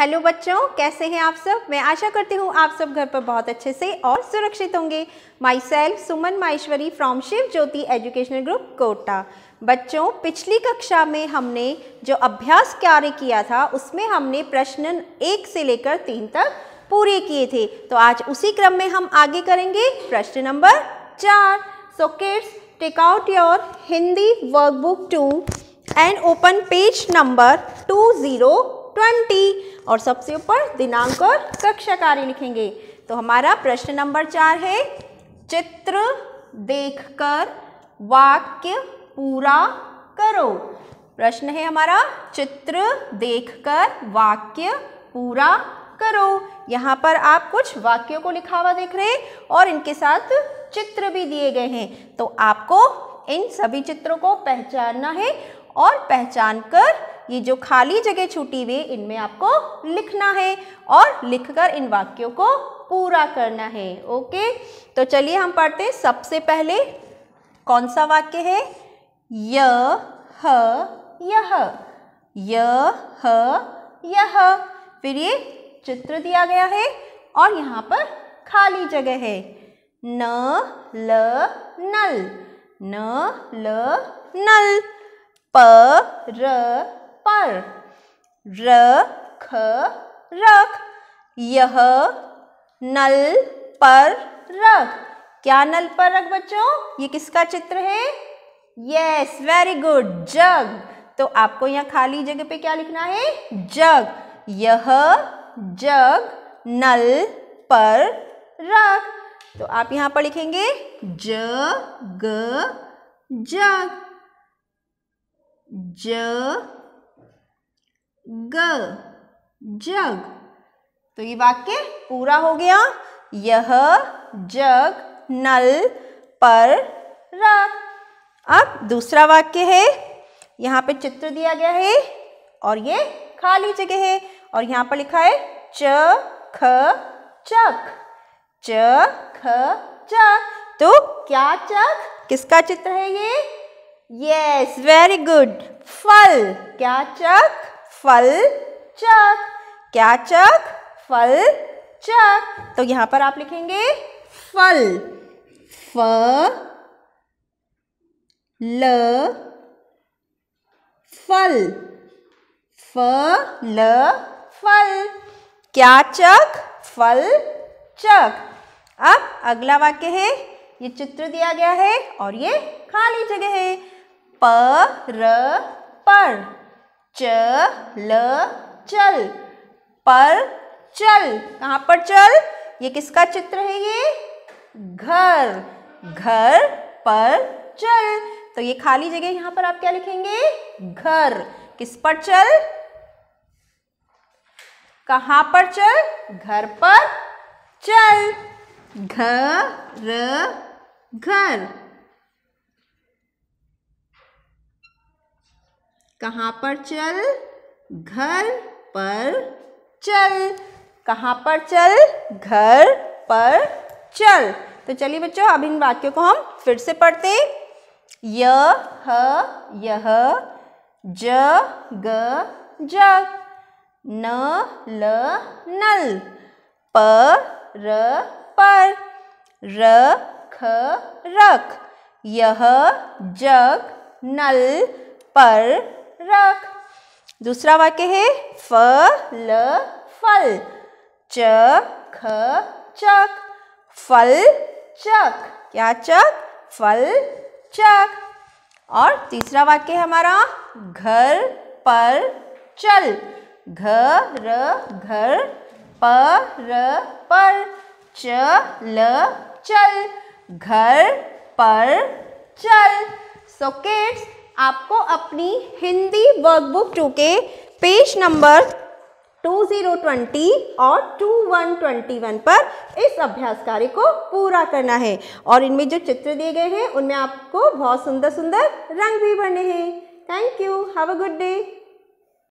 hello बच्चों कैसे हैं आप सब मैं आशा करती हूँ आप सब घर पर बहुत अच्छे से और सुरक्षित होंगे myself Suman Maheshwari from Shiv Jyoti educational group Kota बच्चों पिछली कक्षा में हमने जो अभ्यास कार्य किया था उसमें हमने प्रश्न एक से लेकर तीन तक पूरे किए थे तो आज उसी क्रम में हम आगे करेंगे प्रश्न नंबर चार so kids take out your Hindi workbook two and open page number two zero twenty और सबसे ऊपर दिनांक और कक्षा कार्य लिखेंगे तो हमारा प्रश्न नंबर चार है चित्र देखकर वाक्य पूरा करो प्रश्न है हमारा चित्र देखकर वाक्य पूरा करो यहाँ पर आप कुछ वाक्यों को लिखा हुआ देख रहे हैं और इनके साथ चित्र भी दिए गए हैं तो आपको इन सभी चित्रों को पहचानना है और पहचान कर ये जो खाली जगह छूटी हुई इनमें आपको लिखना है और लिखकर इन वाक्यों को पूरा करना है ओके तो चलिए हम पढ़ते हैं सबसे पहले कौन सा वाक्य है य ह यह य ह यह फिर ये चित्र दिया गया है और यहाँ पर खाली जगह है न ल नल न ल नल प र र रख रख यह नल पर रख क्या नल पर रख बच्चों ये किसका चित्र है यस वेरी गुड जग तो आपको यहाँ खाली जगह पे क्या लिखना है जग यह जग नल पर रख तो आप यहाँ पर लिखेंगे ज ग जग ज ग जग तो ये वाक्य पूरा हो गया यह जग नल पर रख अब दूसरा वाक्य है यहाँ पे चित्र दिया गया है और ये खाली जगह है और यहाँ पर लिखा है च ख चक च ख चक तो क्या चक किसका चित्र है ये यस वेरी गुड फल क्या चक फल चक क्या चक फल चक तो यहां पर आप लिखेंगे फल फ ल फल फ ल फल क्या चक फल चक अब अगला वाक्य है ये चित्र दिया गया है और ये खाली जगह है प र पर च ल चल पर चल कहाँ पर चल ये किसका चित्र है ये घर घर पर चल तो ये खाली जगह यहां पर आप क्या लिखेंगे घर किस पर चल कहा पर चल घर पर चल घर घर कहाँ पर चल घर पर चल कहाँ पर चल घर पर चल तो चलिए बच्चों अब इन वाक्यों को हम फिर से पढ़ते य ह यह ज ग जग न ल नल प र पर र ख रख यह जग नल पर रख दूसरा वाक्य है फ ल फल च ख चक फल चक क्या चक फल चक और तीसरा वाक्य हमारा घर पर चल घर घर पर पर चल चल घर पर चल सो किड्स आपको अपनी हिंदी वर्कबुक टू के पेज नंबर 2020 और 2121 पर इस अभ्यास कार्य को पूरा करना है और इनमें जो चित्र दिए गए हैं उनमें आपको बहुत सुंदर सुंदर रंग भी भरने हैं thank you have a good day